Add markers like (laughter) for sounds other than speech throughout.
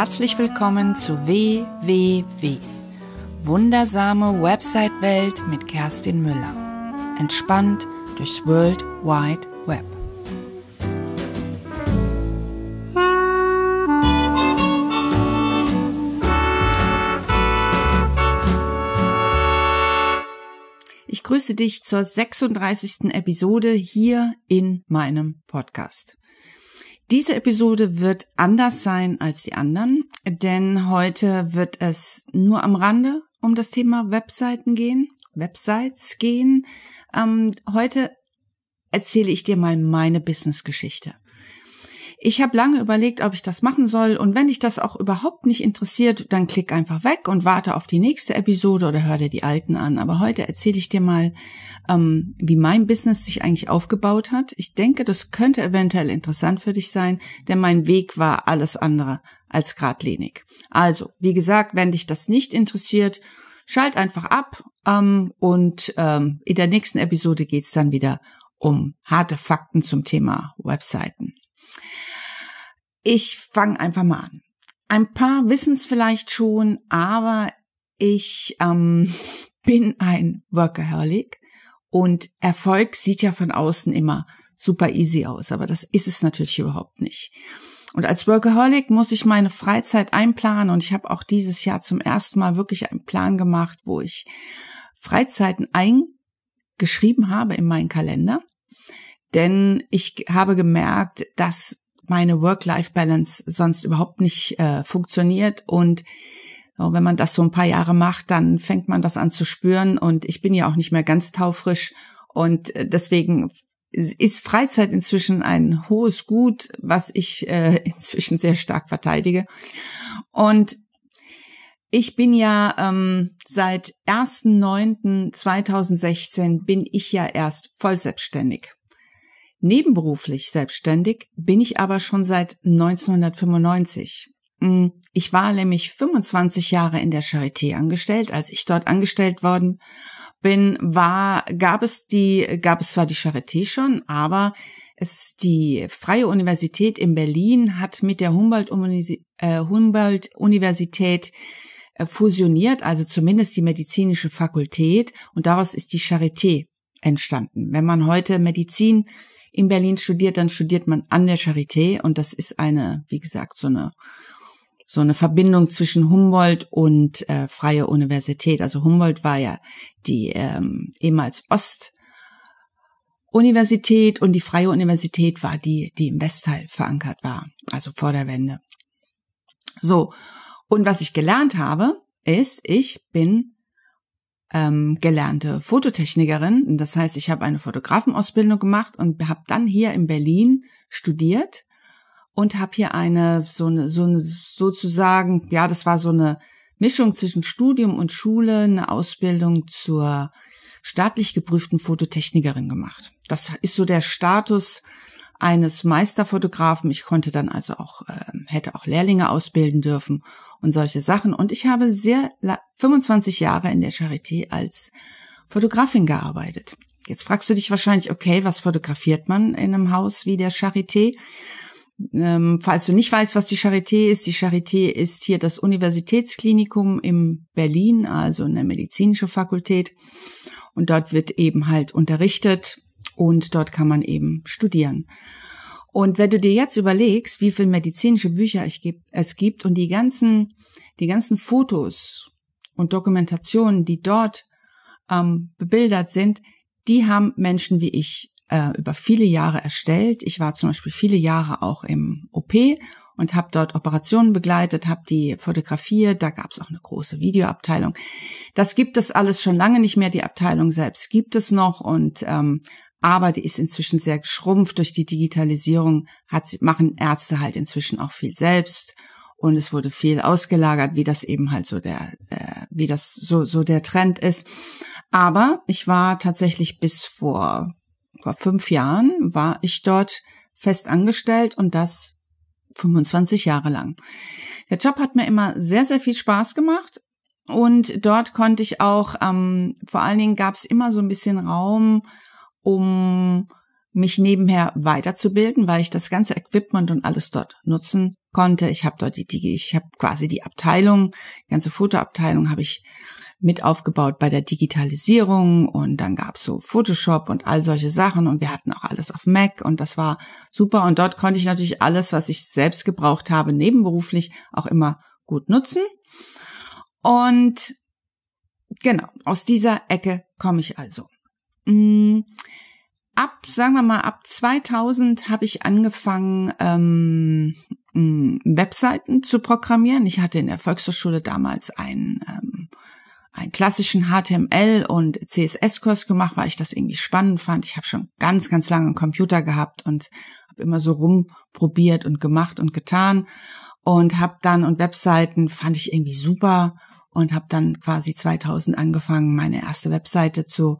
herzlich willkommen zu WWW. Wundersame Website-Welt mit Kerstin Müller. Entspannt durchs World Wide Web. Ich grüße dich zur 36. Episode hier in meinem Podcast. Diese Episode wird anders sein als die anderen, denn heute wird es nur am Rande um das Thema Webseiten gehen, Websites gehen. Ähm, heute erzähle ich dir mal meine Businessgeschichte. Ich habe lange überlegt, ob ich das machen soll und wenn dich das auch überhaupt nicht interessiert, dann klick einfach weg und warte auf die nächste Episode oder hör dir die alten an. Aber heute erzähle ich dir mal, ähm, wie mein Business sich eigentlich aufgebaut hat. Ich denke, das könnte eventuell interessant für dich sein, denn mein Weg war alles andere als geradlinig. Also, wie gesagt, wenn dich das nicht interessiert, schalt einfach ab ähm, und ähm, in der nächsten Episode geht's dann wieder um harte Fakten zum Thema Webseiten. Ich fange einfach mal an. Ein paar wissen es vielleicht schon, aber ich ähm, (laughs) bin ein Workaholic und Erfolg sieht ja von außen immer super easy aus, aber das ist es natürlich überhaupt nicht. Und als Workaholic muss ich meine Freizeit einplanen und ich habe auch dieses Jahr zum ersten Mal wirklich einen Plan gemacht, wo ich Freizeiten eingeschrieben habe in meinen Kalender. Denn ich habe gemerkt, dass meine Work-Life-Balance sonst überhaupt nicht äh, funktioniert. Und so, äh, wenn man das so ein paar Jahre macht, dann fängt man das an zu spüren. Und ich bin ja auch nicht mehr ganz taufrisch. Und äh, deswegen ist Freizeit inzwischen ein hohes Gut, was ich äh, (laughs) inzwischen sehr stark verteidige. Und ich bin ja ähm, seit 1.9.2016 bin ich ja erst voll selbstständig. Nebenberuflich selbstständig bin ich aber schon seit 1995. Mm, ich war nämlich 25 Jahre in der Charité angestellt, als ich dort angestellt worden bin, war, gab es die, gab es zwar die Charité schon, aber es, die Freie Universität in Berlin hat mit der Humboldt-Universität äh, äh, fusioniert, also zumindest die medizinische Fakultät, und daraus ist die Charité entstanden. Wenn man heute Medizin in Berlin studiert, dann studiert man an der Charité und das ist eine, wie gesagt, so eine so eine Verbindung zwischen Humboldt und äh, Freie Universität. Also Humboldt war ja die ähm, ehemals Ost-Universität und die Freie Universität war die, die im Westteil verankert war, also vor der Wende. So, und was ich gelernt habe, ist, ich bin ähm, gelernte Fototechnikerin. Das heißt, ich habe eine Fotografenausbildung gemacht und habe dann hier in Berlin studiert und habe hier eine so eine so eine sozusagen ja, das war so eine Mischung zwischen Studium und Schule, eine Ausbildung zur staatlich geprüften Fototechnikerin gemacht. Das ist so der Status, eines Meisterfotografen. Ich konnte dann also auch, äh, hätte auch Lehrlinge ausbilden dürfen und solche Sachen. Und ich habe sehr 25 Jahre in der Charité als Fotografin gearbeitet. Jetzt fragst du dich wahrscheinlich, okay, was fotografiert man in einem Haus wie der Charité? Ähm, falls du nicht weißt, was die Charité ist, die Charité ist hier das Universitätsklinikum im Berlin, also in der medizinische Fakultät. Und dort wird eben halt unterrichtet, und dort kann man eben studieren. Und wenn du dir jetzt überlegst, wie viel medizinische Bücher es gibt und die ganzen, die ganzen Fotos und Dokumentationen, die dort ähm, bebildert sind, die haben Menschen wie ich äh, über viele Jahre erstellt. Ich war zum Beispiel viele Jahre auch im OP und habe dort Operationen begleitet, habe die fotografiert. Da gab es auch eine große Videoabteilung. Das gibt es alles schon lange nicht mehr. Die Abteilung selbst gibt es noch und ähm, aber die ist inzwischen sehr geschrumpft durch die Digitalisierung, hat, machen Ärzte halt inzwischen auch viel selbst und es wurde viel ausgelagert, wie das eben halt so der, äh, wie das so, so der Trend ist. Aber ich war tatsächlich bis vor, vor fünf Jahren war ich dort fest angestellt und das 25 Jahre lang. Der Job hat mir immer sehr, sehr viel Spaß gemacht. Und dort konnte ich auch, ähm, vor allen Dingen gab es immer so ein bisschen Raum, um mich nebenher weiterzubilden, weil ich das ganze Equipment und alles dort nutzen konnte. Ich habe dort die, die ich habe quasi die Abteilung, die ganze Fotoabteilung habe ich mit aufgebaut bei der Digitalisierung und dann gab's so Photoshop und all solche Sachen und wir hatten auch alles auf Mac und das war super und dort konnte ich natürlich alles, was ich selbst gebraucht habe, nebenberuflich auch immer gut nutzen. Und genau, aus dieser Ecke komme ich also mh, mm, ab, sagen wir mal, ab 2000 habe ich angefangen, ähm, mm, Webseiten zu programmieren. Ich hatte in der Volkshochschule damals einen, ähm, einen klassischen HTML- und CSS-Kurs gemacht, weil ich das irgendwie spannend fand. Ich habe schon ganz, ganz lange einen Computer gehabt und habe immer so rumprobiert und gemacht und getan und habe dann und Webseiten fand ich irgendwie super und habe dann quasi 2000 angefangen, meine erste Webseite zu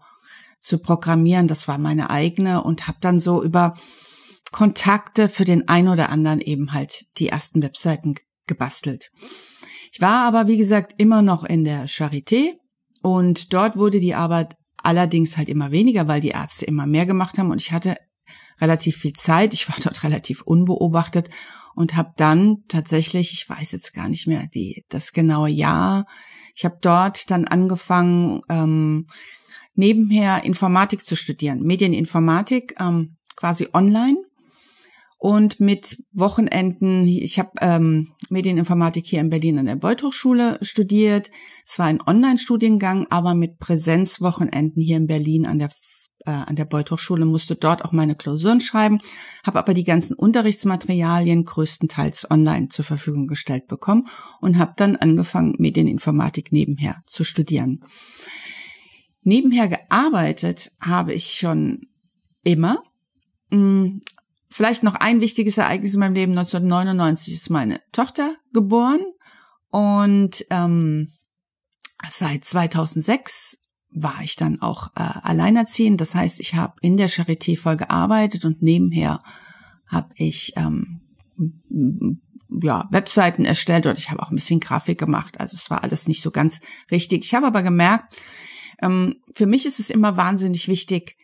zu programmieren. Das war meine eigene und habe dann so über Kontakte für den ein oder anderen eben halt die ersten Webseiten gebastelt. Ich war aber, wie gesagt, immer noch in der Charité und dort wurde die Arbeit allerdings halt immer weniger, weil die Ärzte immer mehr gemacht haben und ich hatte relativ viel Zeit. Ich war dort (laughs) relativ unbeobachtet und habe dann tatsächlich, ich weiß jetzt gar nicht mehr die das genaue Jahr, ich habe dort dann angefangen, ähm, nebenher Informatik zu studieren, Medieninformatik ähm, quasi online und mit Wochenenden, ich habe ähm, Medieninformatik hier in Berlin an der Beuth-Hochschule studiert. Es war ein Online-Studiengang, aber mit Präsenzwochenenden hier in Berlin an der äh, an der Beuth-Hochschule musste dort auch meine Klausuren schreiben, habe aber die ganzen Unterrichtsmaterialien größtenteils online zur Verfügung gestellt bekommen und habe dann angefangen, Medieninformatik nebenher zu studieren. Nebenher gearbeitet habe ich schon immer. Mm, vielleicht noch ein wichtiges Ereignis in meinem Leben. 1999 ist meine Tochter geboren und ähm, seit 2006 war ich dann auch äh, alleinerziehend. Das heißt, ich habe in der Charité voll gearbeitet und nebenher habe ich ähm, ja, Webseiten erstellt und ich habe auch ein bisschen Grafik gemacht. Also es war alles nicht so ganz richtig. Ich habe aber gemerkt, ähm, für mich ist es immer wahnsinnig wichtig,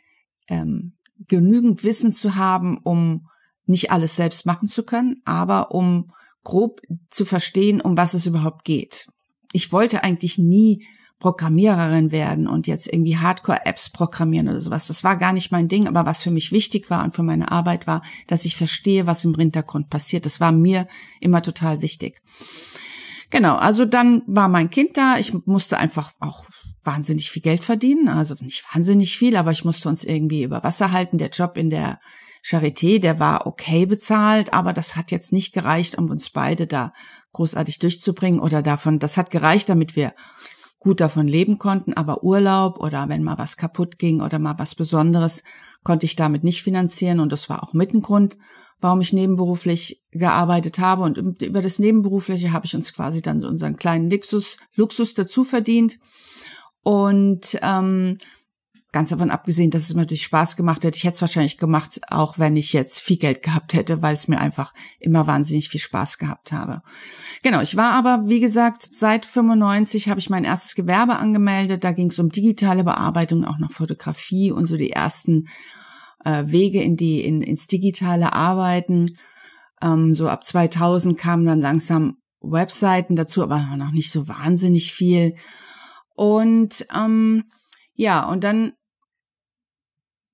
ähm, genügend Wissen zu haben, um nicht alles selbst machen zu können, aber um grob zu verstehen, um was es überhaupt geht. Ich wollte eigentlich nie Programmiererin werden und jetzt irgendwie Hardcore-Apps programmieren oder sowas. Das war gar nicht mein Ding, aber was für mich wichtig war und für meine Arbeit war, dass ich verstehe, was im Hintergrund passiert. Das war mir immer total wichtig. Genau, also dann war mein Kind da. Ich musste einfach auch wahnsinnig viel Geld verdienen, also nicht wahnsinnig viel, aber ich musste uns irgendwie über Wasser halten. Der Job in der Charité, der war okay bezahlt, aber das hat jetzt nicht gereicht, um uns beide da großartig durchzubringen oder davon, das hat gereicht, damit wir gut davon leben konnten, aber Urlaub oder wenn mal was kaputt ging oder mal was Besonderes, konnte ich damit nicht finanzieren und das war auch mit ein Grund, warum ich nebenberuflich gearbeitet habe und über das Nebenberufliche habe ich uns quasi dann so unseren kleinen Luxus, Luxus dazu verdient und ähm, ganz davon abgesehen, dass es mir natürlich Spaß gemacht hätte. Ich hätte es wahrscheinlich gemacht, auch wenn ich jetzt viel Geld gehabt hätte, weil es mir einfach immer wahnsinnig viel Spaß gehabt habe. Genau, ich war aber, wie gesagt, seit 95 habe ich mein erstes Gewerbe angemeldet. Da ging es um digitale Bearbeitung, auch noch Fotografie und so die ersten äh, Wege in die, in, ins digitale Arbeiten. Ähm, so ab 2000 kamen dann langsam Webseiten dazu, aber noch nicht so wahnsinnig viel. Und ähm, ja, und dann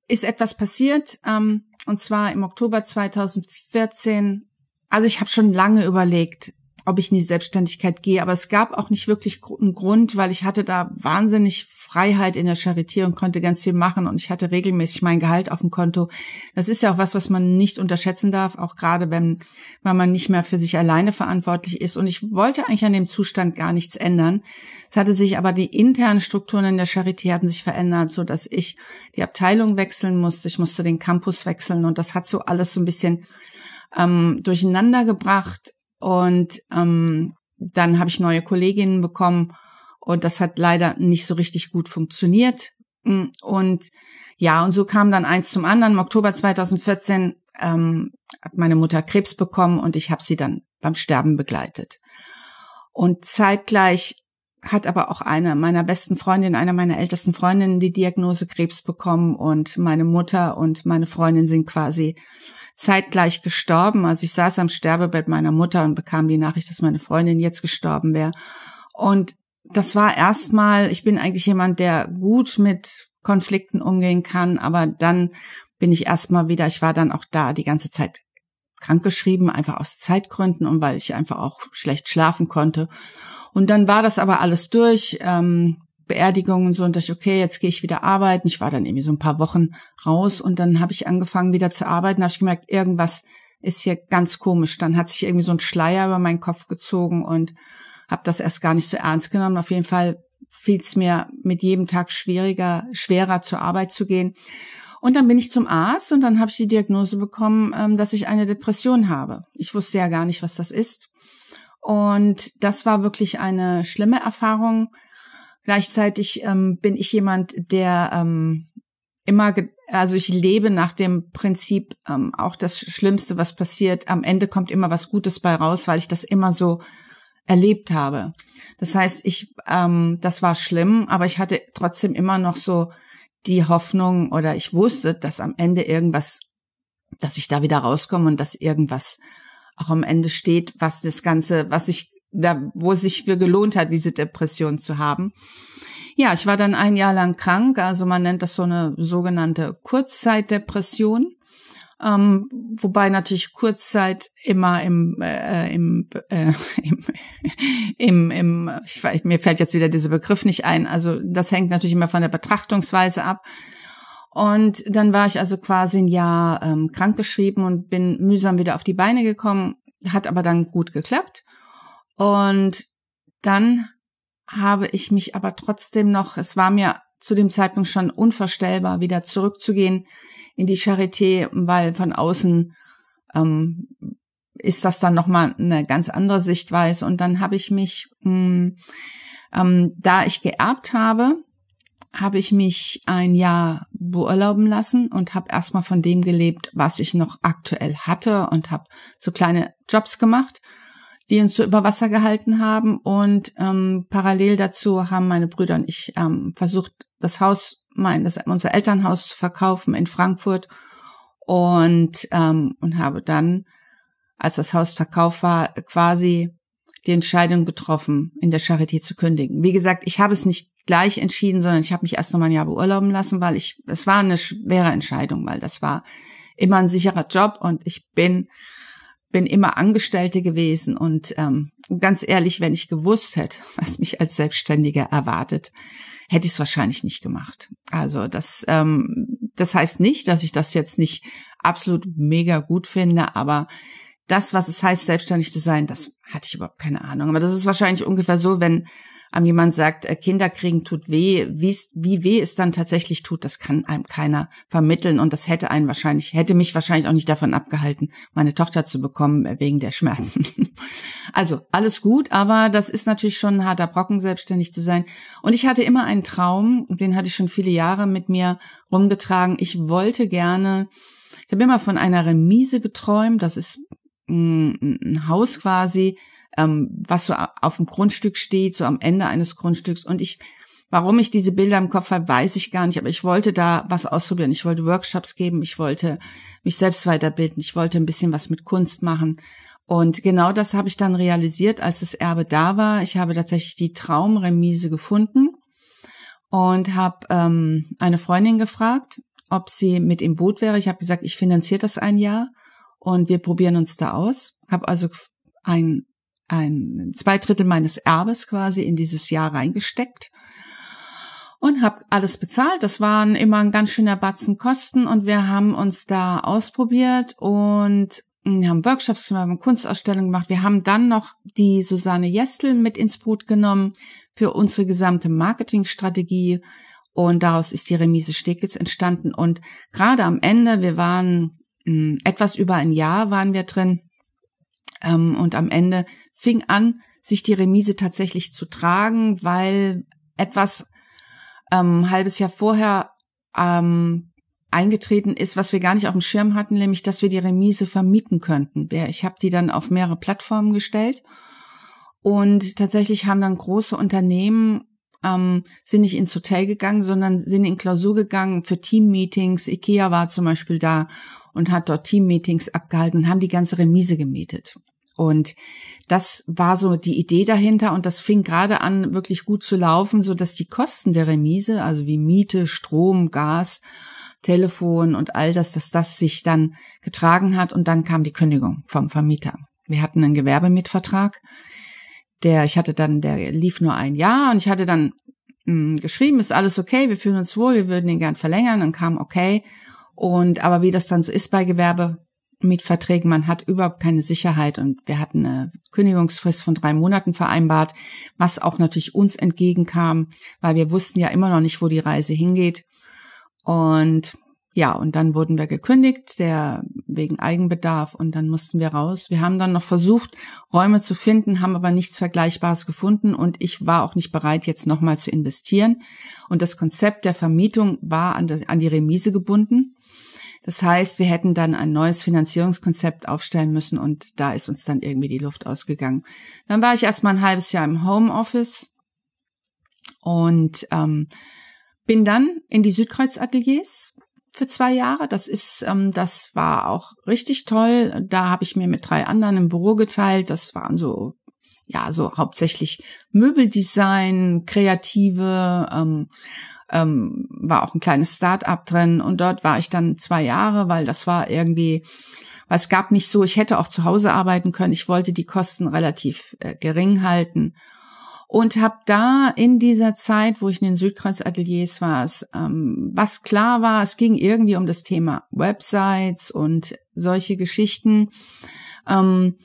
ist etwas passiert, ähm, und zwar im Oktober 2014. Also ich habe schon lange überlegt, ob ich in die Selbstständigkeit gehe. Aber es gab auch nicht wirklich einen Grund, weil ich hatte da wahnsinnig Freiheit in der Charité und konnte ganz viel machen und ich hatte regelmäßig mein Gehalt auf dem Konto. Das ist ja auch was, was man nicht unterschätzen darf, auch gerade wenn, wenn man nicht mehr für sich alleine verantwortlich ist. Und ich wollte eigentlich an dem Zustand gar nichts ändern. Es hatte sich aber die internen Strukturen in der Charité hatten sich verändert, so dass ich die Abteilung wechseln musste. Ich musste den Campus wechseln und das hat so alles so ein bisschen ähm, durcheinander gebracht und ähm, dann habe ich neue Kolleginnen bekommen und das hat leider nicht so richtig gut funktioniert. Mm, und ja, und so kam dann eins zum anderen. Im Oktober 2014 ähm, hat meine Mutter Krebs bekommen und ich habe sie dann beim Sterben begleitet. Und zeitgleich hat aber auch eine meiner besten Freundinnen, einer meiner ältesten Freundinnen die Diagnose Krebs bekommen und meine Mutter und meine Freundin sind quasi zeitgleich gestorben. Also ich saß am Sterbebett meiner Mutter und bekam die Nachricht, dass meine Freundin jetzt gestorben wäre. Und das war erstmal, ich bin eigentlich jemand, der gut mit Konflikten umgehen kann, aber dann bin ich erstmal wieder, ich war dann auch da die ganze Zeit krankgeschrieben, einfach aus Zeitgründen und weil ich einfach auch schlecht schlafen konnte. Und dann war das aber alles durch. Ähm, Beerdigungen und so und dachte, okay, jetzt gehe ich wieder arbeiten. Ich war dann irgendwie so ein paar Wochen raus und dann habe ich angefangen wieder zu arbeiten, habe ich gemerkt, irgendwas ist hier ganz komisch. Dann hat sich irgendwie so ein Schleier über meinen Kopf gezogen und habe das erst gar nicht so ernst genommen. Auf jeden Fall fiel es mir mit jedem Tag schwieriger, schwerer zur Arbeit zu gehen. Und dann bin ich zum Arzt und dann habe ich die Diagnose bekommen, ähm, dass ich eine Depression habe. Ich wusste ja gar nicht, was das ist. Und das war wirklich eine schlimme Erfahrung. Gleichzeitig ähm, bin ich jemand, der ähm, immer, also ich lebe nach dem Prinzip, ähm, auch das Schlimmste, was passiert, am Ende kommt immer was Gutes bei raus, weil ich das immer so erlebt habe. Das heißt, ich, ähm, das war schlimm, aber ich hatte trotzdem immer noch so die Hoffnung oder ich wusste, dass am Ende irgendwas, dass ich da wieder rauskomme und dass irgendwas auch am Ende steht, was das Ganze, was ich da, wo es sich für gelohnt hat, diese Depression zu haben. Ja, ich war dann ein Jahr lang krank, also man nennt das so eine sogenannte Kurzzeitdepression. Ähm, wobei natürlich Kurzzeit immer im, äh, im, äh, (laughs) im, im, im ich weiß, mir fällt jetzt wieder dieser Begriff nicht ein. Also das hängt natürlich immer von der Betrachtungsweise ab. Und dann war ich also quasi ein Jahr ähm, krankgeschrieben und bin mühsam wieder auf die Beine gekommen, hat aber dann gut geklappt. Und dann habe ich mich aber trotzdem noch, es war mir zu dem Zeitpunkt schon unvorstellbar, wieder zurückzugehen in die Charité, weil von außen ähm, ist das dann nochmal eine ganz andere Sichtweise. Und dann habe ich mich, mh, hm, ähm, da ich geerbt habe, habe ich mich ein Jahr beurlauben lassen und habe erstmal von dem gelebt, was ich noch aktuell hatte und habe so kleine Jobs gemacht die uns so über Wasser gehalten haben. Und ähm, parallel dazu haben meine Brüder und ich ähm, versucht, das Haus, mein, das, unser Elternhaus zu verkaufen in Frankfurt. Und, ähm, und habe dann, als das Haus verkauft war, quasi die Entscheidung getroffen, in der Charité zu kündigen. Wie gesagt, ich habe es nicht gleich entschieden, sondern ich habe mich erst noch mal ein Jahr beurlauben lassen, weil ich, es war eine schwere Entscheidung, weil das war immer ein sicherer Job und ich bin bin immer Angestellte gewesen und ähm, ganz ehrlich, wenn ich gewusst hätte, was mich als Selbstständiger erwartet, hätte ich es wahrscheinlich nicht gemacht. Also das, ähm, das heißt nicht, dass ich das jetzt nicht absolut mega gut finde, aber das, was es heißt, selbstständig zu sein, das hatte ich überhaupt keine Ahnung. Aber das ist wahrscheinlich ungefähr so, wenn einem ähm, jemand sagt, äh, Kinder kriegen tut weh, wie weh es dann tatsächlich tut, das kann einem keiner vermitteln und das hätte einen wahrscheinlich, hätte mich wahrscheinlich auch nicht davon abgehalten, meine Tochter zu bekommen äh, wegen der Schmerzen. (laughs) Also alles gut, aber das ist natürlich schon ein harter Brocken, selbstständig zu sein. Und ich hatte immer einen Traum, den hatte ich schon viele Jahre mit mir rumgetragen. Ich wollte gerne, ich habe immer von einer Remise geträumt, das ist mm, mm, ein Haus quasi, ähm, was so auf dem Grundstück steht, so am Ende eines Grundstücks. Und ich, warum ich diese Bilder im Kopf habe, weiß ich gar nicht, aber ich wollte da was ausprobieren. Ich wollte Workshops geben, ich wollte mich selbst weiterbilden, ich wollte ein bisschen was mit Kunst machen. Und genau das habe ich dann realisiert, als das Erbe da war. Ich habe tatsächlich die Traumremise gefunden und habe ähm, eine Freundin gefragt, ob sie mit im Boot wäre. Ich habe gesagt, ich finanziere das ein Jahr und wir probieren uns da aus. Habe also ein ein zwei Drittel meines Erbes quasi in dieses Jahr reingesteckt und habe alles bezahlt. Das waren immer ein ganz schöner Batzen Kosten und wir haben uns da ausprobiert und hm, haben Workshops gemacht, haben Kunstausstellungen gemacht. Wir haben dann noch die Susanne Jestel mit ins Boot genommen für unsere gesamte Marketingstrategie und daraus ist die Remise Stegitz entstanden und gerade am Ende, wir waren hm, etwas über ein Jahr waren wir drin ähm, und am Ende fing an, sich die Remise tatsächlich zu tragen, weil etwas ähm, halbes Jahr vorher ähm, eingetreten ist, was wir gar nicht auf dem Schirm hatten, nämlich dass wir die Remise vermieten könnten. Ich habe die dann auf mehrere Plattformen gestellt und tatsächlich haben dann große Unternehmen ähm, sind nicht ins Hotel gegangen, sondern sind in Klausur gegangen für Teammeetings. Ikea war zum Beispiel da und hat dort Teammeetings abgehalten und haben die ganze Remise gemietet. Und das war so die Idee dahinter und das fing gerade an, wirklich gut zu laufen, so dass die Kosten der Remise, also wie Miete, Strom, Gas, Telefon und all das, dass das sich dann getragen hat und dann kam die Kündigung vom Vermieter. Wir hatten einen Gewerbemietvertrag, der ich hatte dann, der lief nur ein Jahr und ich hatte dann mh, hm, geschrieben, ist alles okay, wir fühlen uns wohl, wir würden ihn gern verlängern, und kam okay. Und aber wie das dann so ist bei Gewerbe, Mietverträgen. Man hat überhaupt keine Sicherheit und wir hatten eine Kündigungsfrist von drei Monaten vereinbart, was auch natürlich uns entgegenkam, weil wir wussten ja immer noch nicht, wo die Reise hingeht. Und ja, und dann wurden wir gekündigt, der wegen Eigenbedarf und dann mussten wir raus. Wir haben dann noch versucht, Räume zu finden, haben aber nichts Vergleichbares gefunden und ich war auch nicht bereit, jetzt nochmal zu investieren. Und das Konzept der Vermietung war an, die Remise gebunden. Das heißt, wir hätten dann ein neues Finanzierungskonzept aufstellen müssen und da ist uns dann irgendwie die Luft ausgegangen. Dann war ich erstmal ein halbes Jahr im Homeoffice und ähm, bin dann in die Südkreuz-Ateliers für zwei Jahre. Das ist, ähm, das war auch richtig toll. Da habe ich mir mit drei anderen im Büro geteilt. Das waren so, ja, so hauptsächlich Möbeldesign, kreative ähm, ähm, war auch ein kleines Start-up drin und dort war ich dann zwei Jahre, weil das war irgendwie, weil es gab nicht so, ich hätte auch zu Hause arbeiten können, ich wollte die Kosten relativ äh, gering halten und habe da in dieser Zeit, wo ich in den Südkreuz-Ateliers war, ähm, was klar war, es ging irgendwie um das Thema Websites und solche Geschichten. Ähm,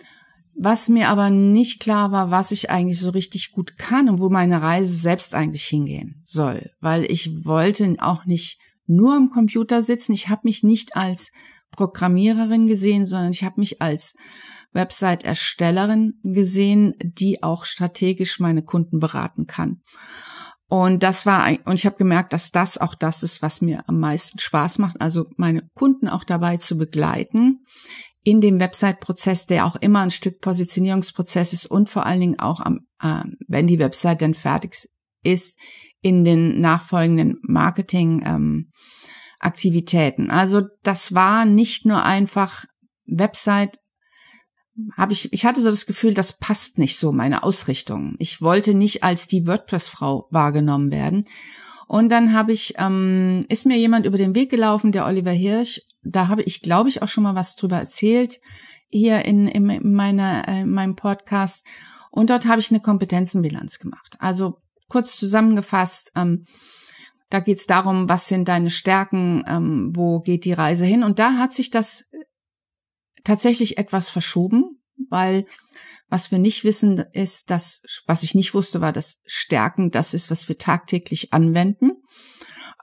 was mir aber nicht klar war, was ich eigentlich so richtig gut kann und wo meine Reise selbst eigentlich hingehen soll, weil ich wollte auch nicht nur am Computer sitzen. Ich habe mich nicht als Programmiererin gesehen, sondern ich habe mich als Website-Erstellerin gesehen, die auch strategisch meine Kunden beraten kann. Und das war und ich habe gemerkt, dass das auch das ist, was mir am meisten Spaß macht, also meine Kunden auch dabei zu begleiten, in dem Website-Prozess, der auch immer ein Stück Positionierungsprozess ist und vor allen Dingen auch am, äh, wenn die Website dann fertig ist, in den nachfolgenden Marketing ähm, Aktivitäten. Also das war nicht nur einfach Website Hab ich, ich hatte so das Gefühl, das passt nicht so, meine Ausrichtung. Ich wollte nicht als die WordPress-Frau wahrgenommen werden. Und dann habe ich, ähm, ist mir jemand über den Weg gelaufen, der Oliver Hirsch, da habe ich, glaube ich, auch schon mal was drüber erzählt hier in, in, meiner, äh, in meinem Podcast. Und dort habe ich eine Kompetenzenbilanz gemacht. Also kurz zusammengefasst, ähm, da geht es darum, was sind deine Stärken, ähm, wo geht die Reise hin. Und da hat sich das äh, tatsächlich etwas verschoben, weil was wir nicht wissen, ist, dass, was ich nicht wusste, war, dass Stärken das ist, was wir tagtäglich anwenden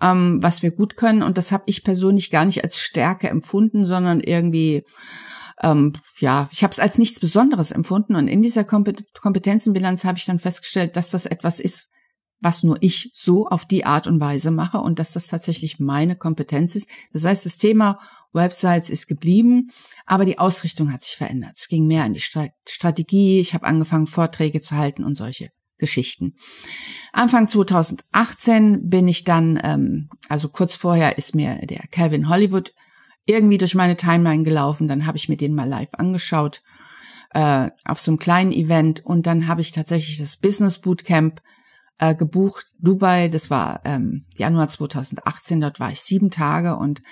ähm, was wir gut können. Und das habe ich persönlich gar nicht als Stärke empfunden, sondern irgendwie ähm, ja, ich habe es als nichts Besonderes empfunden. Und in dieser Kompetenzenbilanz habe ich dann festgestellt, dass das etwas ist, was nur ich so auf die Art und Weise mache und dass das tatsächlich meine Kompetenz ist. Das heißt, das Thema Websites ist geblieben, aber die Ausrichtung hat sich verändert. Es ging mehr an die Strategie, ich habe angefangen, Vorträge zu halten und solche Geschichten. Anfang 2018 bin ich dann, ähm, also kurz vorher ist mir der Calvin Hollywood irgendwie durch meine Timeline gelaufen. Dann habe ich mir den mal live angeschaut äh, auf so einem kleinen Event und dann habe ich tatsächlich das Business Bootcamp äh, gebucht. Dubai, das war ähm, Januar 2018, dort war ich sieben Tage und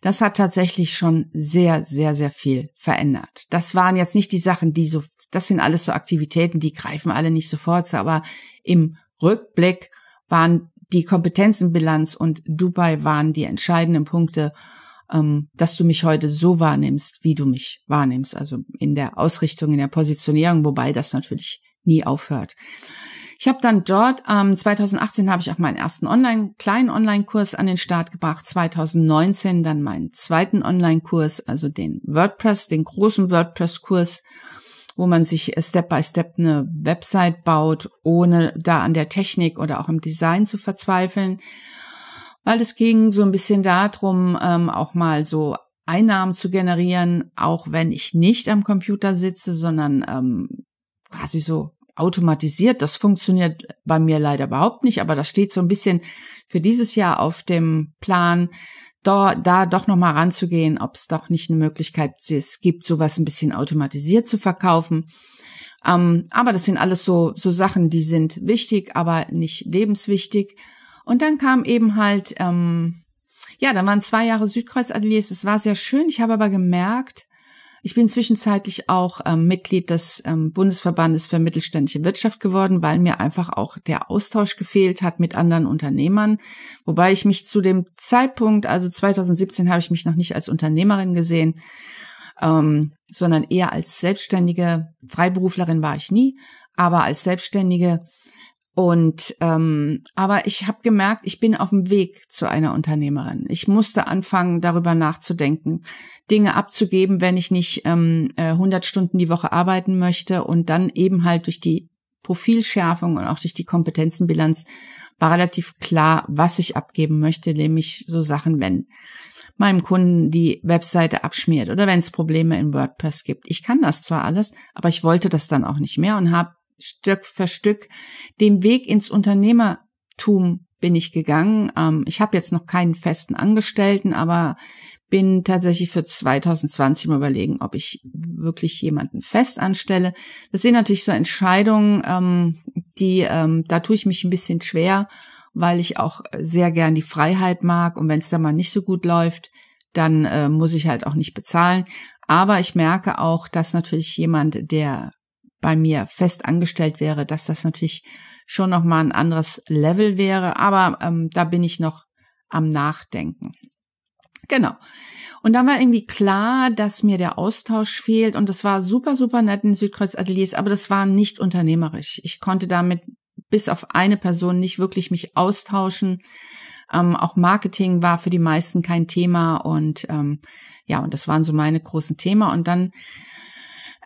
das hat tatsächlich schon sehr, sehr, sehr viel verändert. Das waren jetzt nicht die Sachen, die so das sind alles so Aktivitäten, die greifen alle nicht sofort, aber im Rückblick waren die Kompetenzenbilanz und Dubai waren die entscheidenden Punkte, ähm, dass du mich heute so wahrnimmst, wie du mich wahrnimmst. Also in der Ausrichtung, in der Positionierung, wobei das natürlich nie aufhört. Ich habe dann dort, ähm, 2018 habe ich auch meinen ersten Online, kleinen Online-Kurs an den Start gebracht, 2019 dann meinen zweiten Online-Kurs, also den WordPress, den großen WordPress-Kurs wo man sich Step by Step eine Website baut, ohne da an der Technik oder auch im Design zu verzweifeln. Weil es ging so ein bisschen darum, ähm, auch mal so Einnahmen zu generieren, auch wenn ich nicht am Computer sitze, sondern ähm, quasi so automatisiert. Das funktioniert bei mir leider überhaupt nicht, aber das steht so ein bisschen für dieses Jahr auf dem Plan, da, da doch nochmal ranzugehen, ob es doch nicht eine Möglichkeit es gibt, sowas ein bisschen automatisiert zu verkaufen. Ähm, aber das sind alles so, so Sachen, die sind wichtig, aber nicht lebenswichtig. Und dann kam eben halt, ähm, ja, da waren zwei Jahre Südkreuz Ateliers. Es war sehr schön. Ich habe aber gemerkt, ich bin zwischenzeitlich auch ähm, Mitglied des ähm, Bundesverbandes für mittelständische Wirtschaft geworden, weil mir einfach auch der Austausch gefehlt hat mit anderen Unternehmern. Wobei ich mich zu dem Zeitpunkt, also 2017, habe ich mich noch nicht als Unternehmerin gesehen, ähm, sondern eher als Selbstständige. Freiberuflerin war ich nie, aber als Selbstständige und ähm, aber ich habe gemerkt, ich bin auf dem Weg zu einer Unternehmerin. Ich musste anfangen, darüber nachzudenken, Dinge abzugeben, wenn ich nicht ähm, 100 äh, Stunden die Woche arbeiten möchte und dann eben halt durch die Profilschärfung und auch durch die Kompetenzenbilanz war relativ klar, was ich abgeben möchte, nämlich so Sachen, wenn meinem Kunden die Webseite abschmiert oder wenn es Probleme in WordPress gibt. Ich kann das zwar alles, aber ich wollte das dann auch nicht mehr und habe Stück für Stück den Weg ins Unternehmertum bin ich gegangen. Ähm, ich habe jetzt noch keinen festen Angestellten, aber bin tatsächlich für 2020 mal überlegen, ob ich wirklich jemanden fest anstelle. Das sind natürlich so Entscheidungen, ähm, die ähm, da tue ich mich ein bisschen schwer, weil ich auch sehr gern die Freiheit mag und wenn es da mal nicht so gut läuft, dann äh, muss ich halt auch nicht bezahlen. Aber ich merke auch, dass natürlich jemand, der bei mir fest angestellt wäre, dass das natürlich schon nochmal ein anderes Level wäre. Aber ähm, da bin ich noch am Nachdenken. Genau. Und dann war irgendwie klar, dass mir der Austausch fehlt. Und das war super, super nett in Südkreuz Ateliers, aber das war nicht unternehmerisch. Ich konnte damit bis auf eine Person nicht wirklich mich austauschen. Ähm, auch Marketing war für die meisten kein Thema. Und ähm, ja, und das waren so meine großen Thema. Und dann,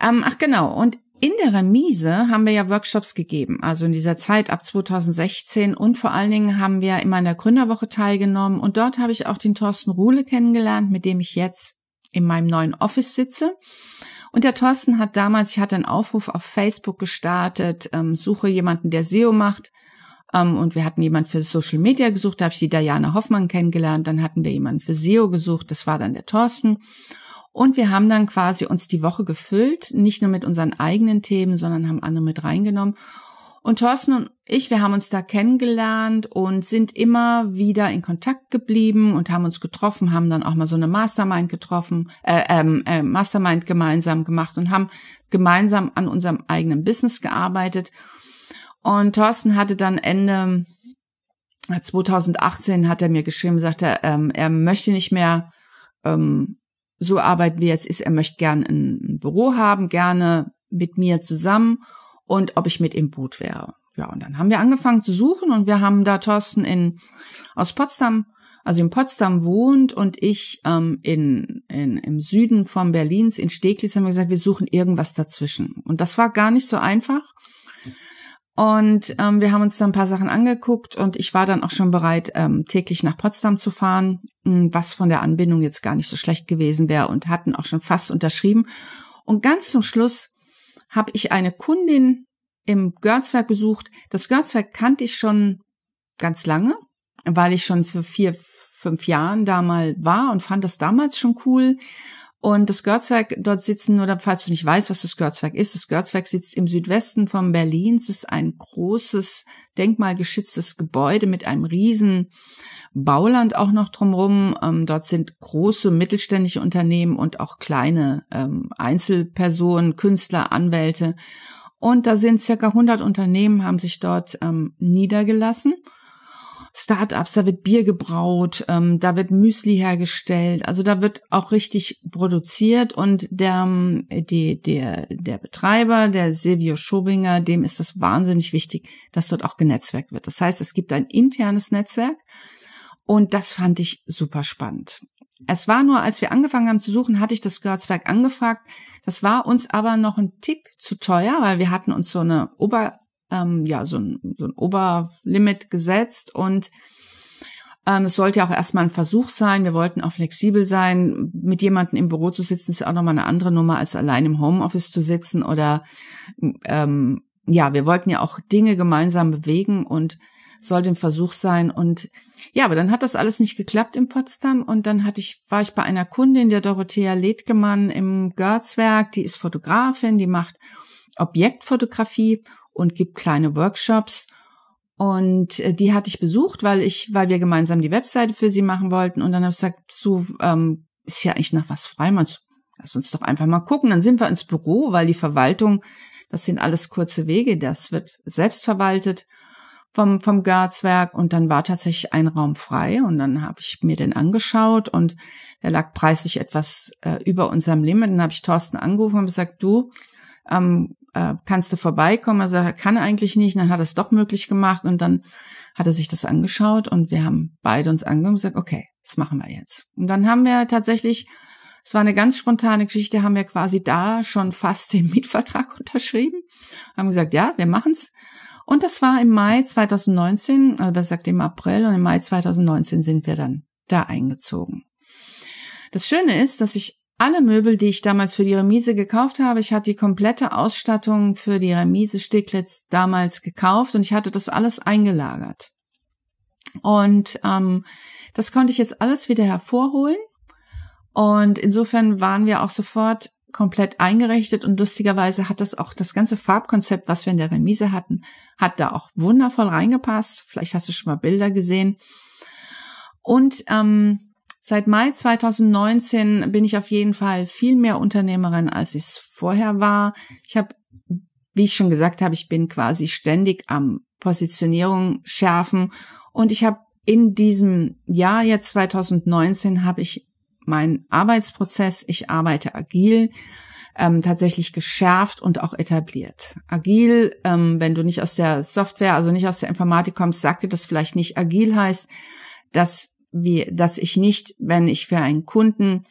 ähm, ach genau, und in der Remise haben wir ja Workshops gegeben, also in dieser Zeit ab 2016 und vor allen Dingen haben wir immer in der Gründerwoche teilgenommen und dort habe ich auch den Thorsten Ruhle kennengelernt, mit dem ich jetzt in meinem neuen Office sitze. Und der Thorsten hat damals, ich hatte einen Aufruf auf Facebook gestartet, ähm, suche jemanden, der SEO macht. Ähm, und wir hatten jemanden für Social Media gesucht, da habe ich die Diana Hoffmann kennengelernt, dann hatten wir jemanden für SEO gesucht, das war dann der Thorsten. Und wir haben dann quasi uns die Woche gefüllt, nicht nur mit unseren eigenen Themen, sondern haben andere mit reingenommen. Und Thorsten und ich, wir haben uns da kennengelernt und sind immer wieder in Kontakt geblieben und haben uns getroffen, haben dann auch mal so eine Mastermind getroffen, äh, ähm, äh, Mastermind gemeinsam gemacht und haben gemeinsam an unserem eigenen Business gearbeitet. Und Thorsten hatte dann Ende 2018 äh, hat er mir geschrieben, sagte, ähm, er möchte nicht mehr ähm, so arbeiten wir jetzt, ist, er möchte gerne ein Büro haben, gerne mit mir zusammen und ob ich mit im Boot wäre. Ja, und dann haben wir angefangen zu suchen und wir haben da Thorsten in, aus Potsdam, also in Potsdam wohnt und ich ähm, in, in, im Süden von Berlins, in Steglitz, haben wir gesagt, wir suchen irgendwas dazwischen. Und das war gar nicht so einfach, und ähm, wir haben uns da ein paar Sachen angeguckt und ich war dann auch schon bereit, ähm, täglich nach Potsdam zu fahren, hm, was von der Anbindung jetzt gar nicht so schlecht gewesen wäre und hatten auch schon fast unterschrieben. Und ganz zum Schluss habe ich eine Kundin im Görzwerk besucht. Das Görzwerk kannte ich schon ganz lange, weil ich schon für vier, fünf Jahren da mal war und fand das damals schon cool. Und das Görzwerk, dort sitzen, oder falls du nicht weißt, was das Görzwerk ist, das Görzwerk sitzt im Südwesten von Berlin. Es ist ein großes, denkmalgeschütztes Gebäude mit einem riesen Bauland auch noch drumherum. Ähm, dort sind große mittelständische Unternehmen und auch kleine ähm, Einzelpersonen, Künstler, Anwälte. Und da sind circa 100 Unternehmen, haben sich dort ähm, niedergelassen. Startups, da wird Bier gebraut, ähm, da wird Müsli hergestellt, also da wird auch richtig produziert und der, ähm, die, der, der Betreiber, der Silvio Schobinger, dem ist das wahnsinnig wichtig, dass dort auch genetzwerkt wird. Das heißt, es gibt ein internes Netzwerk und das fand ich super spannend. Es war nur, als wir angefangen haben zu suchen, hatte ich das Görzwerk angefragt. Das war uns aber noch ein Tick zu teuer, weil wir hatten uns so eine Ober ähm, ja, so ein, so ein Oberlimit gesetzt und ähm, es sollte ja auch erstmal ein Versuch sein. Wir wollten auch flexibel sein. Mit jemandem im Büro zu sitzen ist ja auch nochmal eine andere Nummer, als allein im Homeoffice zu sitzen oder, ähm, ja, wir wollten ja auch Dinge gemeinsam bewegen und sollte ein Versuch sein und ja, aber dann hat das alles nicht geklappt in Potsdam und dann hatte ich, war ich bei einer Kundin, der Dorothea Ledgemann im Görzwerk, die ist Fotografin, die macht Objektfotografie und gibt kleine Workshops. Und äh, die hatte ich besucht, weil ich, weil wir gemeinsam die Webseite für sie machen wollten. Und dann habe ich gesagt, so, ähm, ist ja eigentlich noch was frei. Man, lass uns doch einfach mal gucken. Dann sind wir ins Büro, weil die Verwaltung, das sind alles kurze Wege, das wird selbst verwaltet vom, vom Gartswerk. und dann war tatsächlich ein Raum frei und dann habe ich mir den angeschaut und der lag preislich etwas äh, über unserem Limit. Dann habe ich Thorsten angerufen und gesagt, du, ähm, äh, kannst du vorbeikommen? Also er kann eigentlich nicht. dann hat er es doch möglich gemacht und dann hat er sich das angeschaut und wir haben beide uns angehört und gesagt, okay, das machen wir jetzt. Und dann haben wir tatsächlich, es war eine ganz spontane Geschichte, haben wir quasi da schon fast (laughs) den Mietvertrag unterschrieben, haben gesagt, ja, wir machen's. Und das war im Mai 2019, also das sagt im April und im Mai 2019 sind wir dann da eingezogen. Das Schöne ist, dass ich alle Möbel, die ich damals für die Remise gekauft habe, ich hatte die komplette Ausstattung für die Remise Stiglitz damals gekauft und ich hatte das alles eingelagert. Und ähm, das konnte ich jetzt alles wieder hervorholen. Und insofern waren wir auch sofort komplett eingerichtet und lustigerweise hat das auch das ganze Farbkonzept, was wir in der Remise hatten, hat da auch wundervoll reingepasst. Vielleicht hast du schon mal Bilder gesehen. Und ähm, Seit Mai 2019 bin ich auf jeden Fall viel mehr Unternehmerin, als ich es vorher war. Ich habe, wie ich schon gesagt habe, ich bin quasi ständig am Positionierung schärfen und ich habe in diesem Jahr jetzt 2019 habe ich meinen Arbeitsprozess, ich arbeite agil, ähm, tatsächlich geschärft und auch etabliert. Agil, ähm, wenn du nicht aus der Software, also nicht aus der Informatik kommst, sagt dir das vielleicht nicht. Agil heißt, dass wie, dass ich nicht, wenn ich für einen Kunden,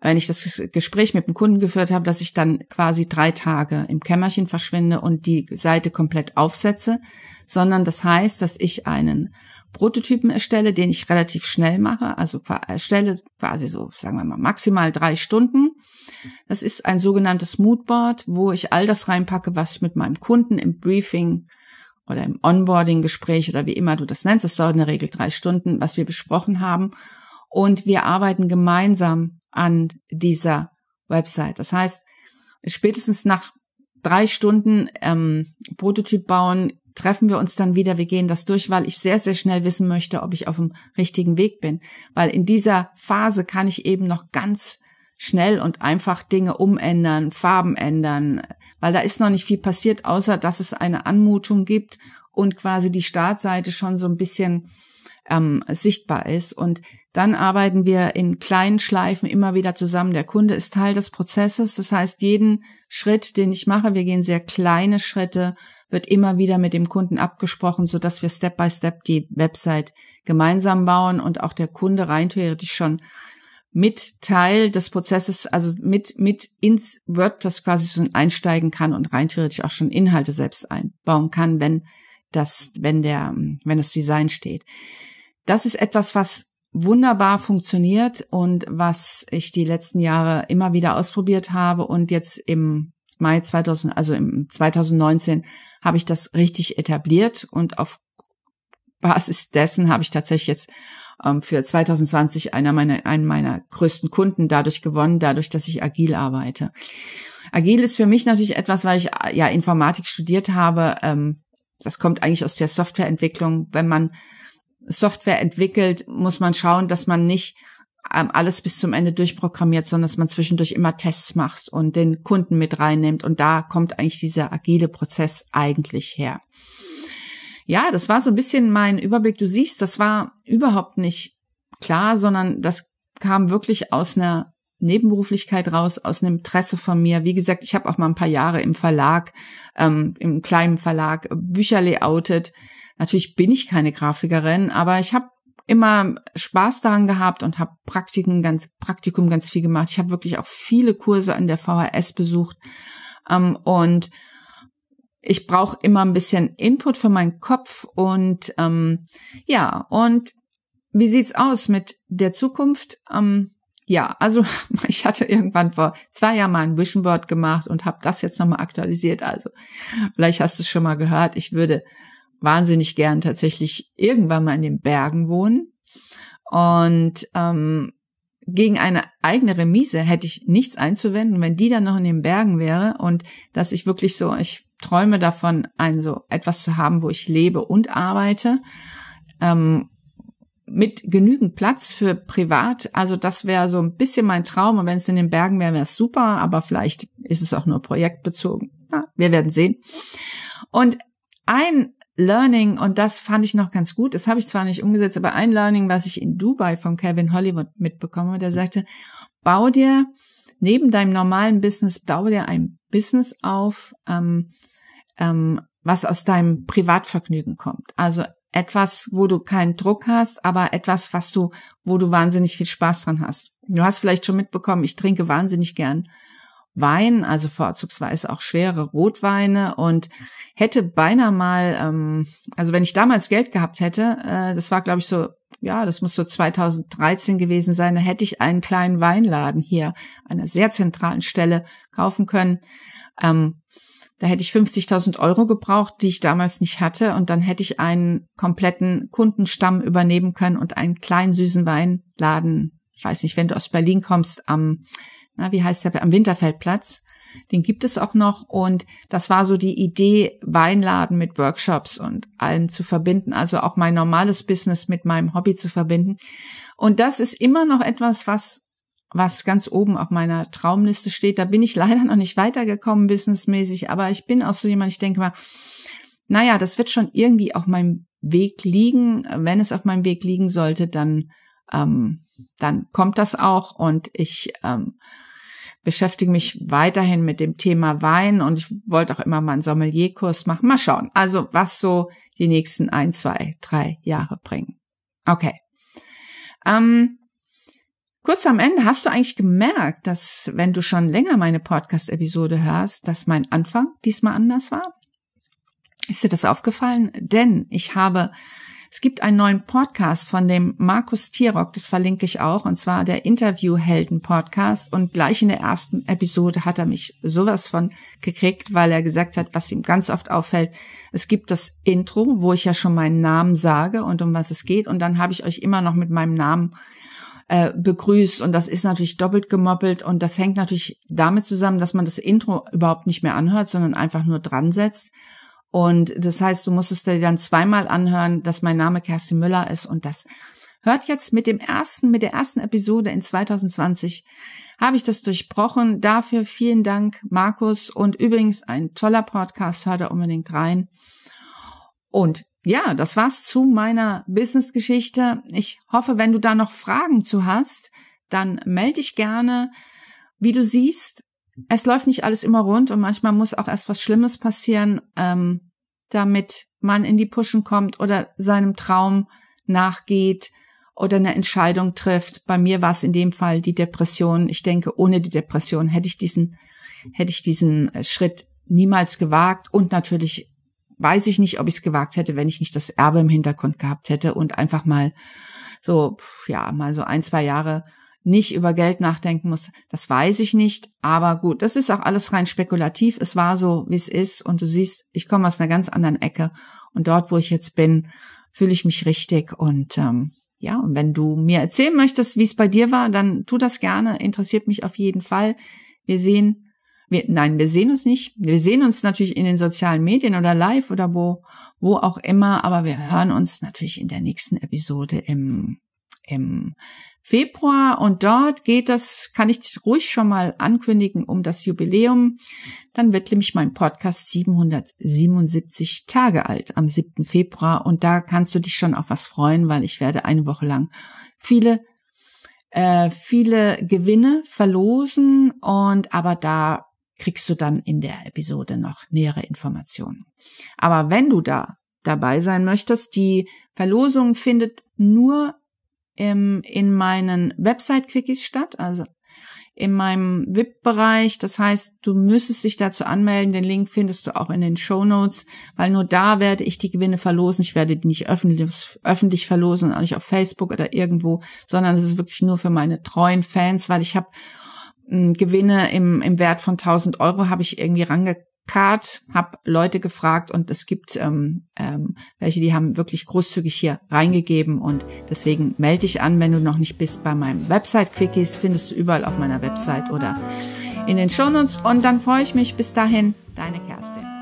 wenn ich das Gespräch mit dem Kunden geführt habe, dass ich dann quasi drei Tage im Kämmerchen verschwinde und die Seite komplett aufsetze, sondern das heißt, dass ich einen Prototypen erstelle, den ich relativ schnell mache, also erstelle quasi so, sagen wir mal, maximal drei Stunden. Das ist ein sogenanntes Moodboard, wo ich all das reinpacke, was ich mit meinem Kunden im Briefing oder im Onboarding-Gespräch oder wie immer du das nennst. Das dauert in der Regel drei Stunden, was wir besprochen haben. Und wir arbeiten gemeinsam an dieser Website. Das heißt, spätestens nach drei Stunden ähm, Prototyp bauen, treffen wir uns dann wieder, wir gehen das durch, weil ich sehr, sehr schnell wissen möchte, ob ich auf dem richtigen Weg bin. Weil in dieser Phase kann ich eben noch ganz schnell und einfach Dinge umändern, Farben ändern, weil da ist noch nicht viel passiert, außer dass es eine Anmutung gibt und quasi die Startseite schon so ein bisschen ähm, sichtbar ist. Und dann arbeiten wir in kleinen Schleifen immer wieder zusammen. Der Kunde ist Teil des Prozesses. Das heißt, jeden Schritt, den ich mache, wir gehen sehr kleine Schritte, wird immer wieder mit dem Kunden abgesprochen, so dass wir Step by Step die Website gemeinsam bauen und auch der Kunde rein theoretisch schon mit Teil des Prozesses, also mit, mit ins WordPress quasi schon einsteigen kann und rein theoretisch auch schon Inhalte selbst einbauen kann, wenn das, wenn der, wenn das Design steht. Das ist etwas, was wunderbar funktioniert und was ich die letzten Jahre immer wieder ausprobiert habe und jetzt im Mai 2000, also im 2019 habe ich das richtig etabliert und auf Basis dessen habe ich tatsächlich jetzt ähm, für 2020 einer meiner, einen meiner größten Kunden dadurch gewonnen, dadurch, dass ich agil arbeite. Agil ist für mich natürlich etwas, weil ich äh, ja Informatik studiert habe. Ähm, das kommt eigentlich aus der Softwareentwicklung. Wenn man Software entwickelt, muss man schauen, dass man nicht ähm, alles bis zum Ende durchprogrammiert, sondern dass man zwischendurch immer Tests macht und den Kunden mit reinnimmt. Und da kommt eigentlich dieser agile Prozess eigentlich her ja, das war so ein bisschen mein Überblick. Du siehst, das war überhaupt nicht klar, sondern das kam wirklich aus einer Nebenberuflichkeit raus, aus einem Interesse von mir. Wie gesagt, ich habe auch mal ein paar Jahre im Verlag, ähm, im kleinen Verlag, Bücher layoutet. Natürlich bin ich keine Grafikerin, aber ich habe immer Spaß daran gehabt und habe Praktiken ganz Praktikum ganz viel gemacht. Ich habe wirklich auch viele Kurse an der VHS besucht ähm, und ich brauche immer ein bisschen Input für meinen Kopf und ähm, ja, und wie sieht's aus mit der Zukunft? Ähm, ja, also (laughs) ich hatte irgendwann vor zwei Jahren mal ein Vision Board gemacht und habe das jetzt nochmal aktualisiert. Also vielleicht hast du es schon mal gehört. Ich würde wahnsinnig gern tatsächlich irgendwann mal in den Bergen wohnen und ähm, gegen eine eigene Remise hätte ich nichts einzuwenden, wenn die dann noch in den Bergen wäre und dass ich wirklich so, ich träume davon, ein so etwas zu haben, wo ich lebe und arbeite, ähm, mit genügend Platz für privat. Also das wäre so ein bisschen mein Traum und wenn es in den Bergen wäre, wäre es super, aber vielleicht ist es auch nur projektbezogen. Ja, wir werden sehen. Und ein Learning, und das fand ich noch ganz gut, das habe ich zwar nicht umgesetzt, aber ein Learning, was ich in Dubai von Kevin Hollywood mitbekomme, der hm. sagte, bau dir neben deinem normalen Business, bau dir ein Business auf, ähm, ähm, was aus deinem Privatvergnügen kommt. Also etwas, wo du keinen Druck hast, aber etwas, was du, wo du wahnsinnig viel Spaß dran hast. Du hast vielleicht schon mitbekommen, ich trinke wahnsinnig gern Wein, also vorzugsweise auch schwere Rotweine und hätte beinahe mal, ähm, also wenn ich damals Geld gehabt hätte, äh, das war glaube ich so, ja, das muss so 2013 gewesen sein, da hätte ich einen kleinen Weinladen hier an einer sehr zentralen Stelle kaufen können. Ähm, da hätte ich 50.000 Euro gebraucht, die ich damals nicht hatte. Und dann hätte ich einen kompletten Kundenstamm übernehmen können und einen kleinen süßen Weinladen, ich weiß nicht, wenn du aus Berlin kommst, am na, wie heißt der, am Winterfeldplatz. Den gibt es auch noch. Und das war so die Idee, Weinladen mit Workshops und allem zu verbinden. Also auch mein normales Business mit meinem Hobby zu verbinden. Und das ist immer noch etwas, was was ganz oben auf meiner Traumliste steht. Da bin ich (laughs) leider noch nicht weitergekommen businessmäßig, aber ich bin auch so jemand, ich denke mal, naja, das wird schon irgendwie auf meinem Weg liegen. Wenn es auf meinem Weg liegen sollte, dann, ähm, dann kommt das auch und ich ähm, beschäftige mich weiterhin mit dem Thema Wein und ich wollte auch immer mal einen Sommelierkurs machen. Mal schauen. Also was so die nächsten ein, zwei, drei Jahre bringen. Okay. Ähm, kurz am Ende hast du eigentlich gemerkt, dass wenn du schon länger meine Podcast-Episode hörst, dass mein Anfang diesmal anders war? Ist dir das aufgefallen? Denn ich habe es gibt einen neuen Podcast von dem Markus Tierrock, das verlinke ich auch, und zwar der Interviewhelden-Podcast. Und gleich in der ersten Episode hat er mich sowas von gekriegt, weil er gesagt hat, was ihm ganz oft auffällt. Es gibt das Intro, wo ich ja schon meinen Namen sage und um was es geht. Und dann habe ich euch immer noch mit meinem Namen äh, begrüßt und das ist natürlich doppelt gemoppelt und das hängt natürlich damit zusammen, dass man das Intro überhaupt nicht mehr anhört, sondern einfach nur dran setzt und das heißt, du musstest dir dann zweimal anhören, dass mein Name Kerstin Müller ist und das hört jetzt mit dem ersten, mit der ersten Episode in 2020 habe ich das durchbrochen. Dafür vielen Dank, Markus. Und übrigens ein toller Podcast, hör da unbedingt rein. Und ja, das war's zu meiner Business-Geschichte. Ich hoffe, wenn du da noch Fragen zu hast, dann melde dich gerne. Wie du siehst, es läuft nicht alles immer rund und manchmal muss auch erst was Schlimmes passieren, ähm, damit man in die Pushen kommt oder seinem Traum nachgeht oder eine Entscheidung trifft. Bei mir war es in dem Fall die Depression. Ich denke, ohne die Depression hätte ich diesen, hätte ich diesen äh, Schritt niemals gewagt und natürlich weiß ich nicht, ob ich es gewagt hätte, wenn ich nicht das Erbe im Hintergrund gehabt hätte und einfach mal so, ja, mal so ein, zwei Jahre nicht über Geld nachdenken muss, das weiß ich nicht. Aber gut, das ist auch alles rein spekulativ. Es war so, wie es ist. Und du siehst, ich komme aus einer ganz anderen Ecke. Und dort, wo ich jetzt bin, fühle ich mich richtig. Und ähm, ja, und wenn du mir erzählen möchtest, wie es bei dir war, dann tu das gerne. Interessiert mich auf jeden Fall. Wir sehen, wir, nein, wir sehen uns nicht. Wir sehen uns natürlich in den sozialen Medien oder live oder wo, wo auch immer. Aber wir hören uns natürlich in der nächsten Episode im, im Februar und dort geht das, kann ich ruhig schon mal ankündigen, um das Jubiläum. Dann wird nämlich mein Podcast 777 Tage alt am 7. Februar und da kannst du dich schon auf was freuen, weil ich werde eine Woche lang viele äh, viele Gewinne verlosen und aber da kriegst du dann in der Episode noch nähere Informationen. Aber wenn du da dabei sein möchtest, die Verlosung findet nur im, in meinen Website-Quickies statt, also in meinem VIP-Bereich. Das heißt, du müsstest dich dazu anmelden. Den Link findest du auch in den Show Notes, weil nur da werde ich die Gewinne verlosen. Ich werde die nicht öffentlich, öffentlich verlosen, auch nicht auf Facebook oder irgendwo, sondern das ist wirklich nur für meine treuen Fans, weil ich habe hm, Gewinne im, im Wert von 1000 Euro habe ich irgendwie rangekriegt. Card, habe Leute gefragt und es gibt ähm, ähm, welche, die haben wirklich großzügig hier reingegeben und deswegen melde dich an, wenn du noch nicht bist bei meinem Website Quickies, findest du überall auf meiner Website oder in den Shownotes und dann freue ich mich bis dahin, deine Kerstin.